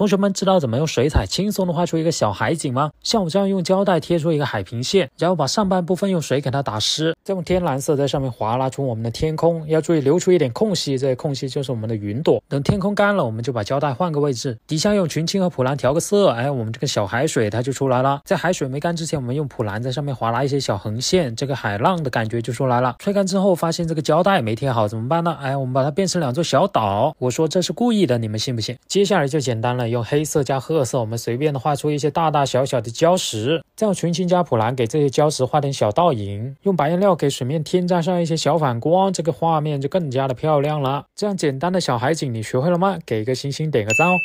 同学们知道怎么用水彩轻松的画出一个小海景吗？像我这样用胶带贴出一个海平线，然后把上半部分用水给它打湿，再用天蓝色在上面划拉出我们的天空，要注意留出一点空隙，这些空隙就是我们的云朵。等天空干了，我们就把胶带换个位置，底下用群青和普蓝调个色，哎，我们这个小海水它就出来了。在海水没干之前，我们用普蓝在上面划拉一些小横线，这个海浪的感觉就出来了。吹干之后，发现这个胶带没贴好，怎么办呢？哎，我们把它变成两座小岛。我说这是故意的，你们信不信？接下来就简单了。用黑色加褐色，我们随便的画出一些大大小小的礁石，再用群青加普蓝给这些礁石画点小倒影，用白颜料给水面添加上一些小反光，这个画面就更加的漂亮了。这样简单的小海景你学会了吗？给个星星，点个赞哦！